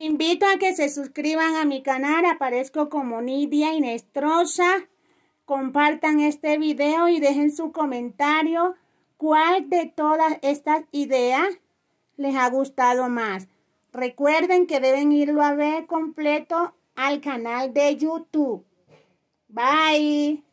Invito a que se suscriban a mi canal, aparezco como Nidia Inestrosa. Compartan este video y dejen su comentario cuál de todas estas ideas les ha gustado más. Recuerden que deben irlo a ver completo al canal de YouTube. Bye.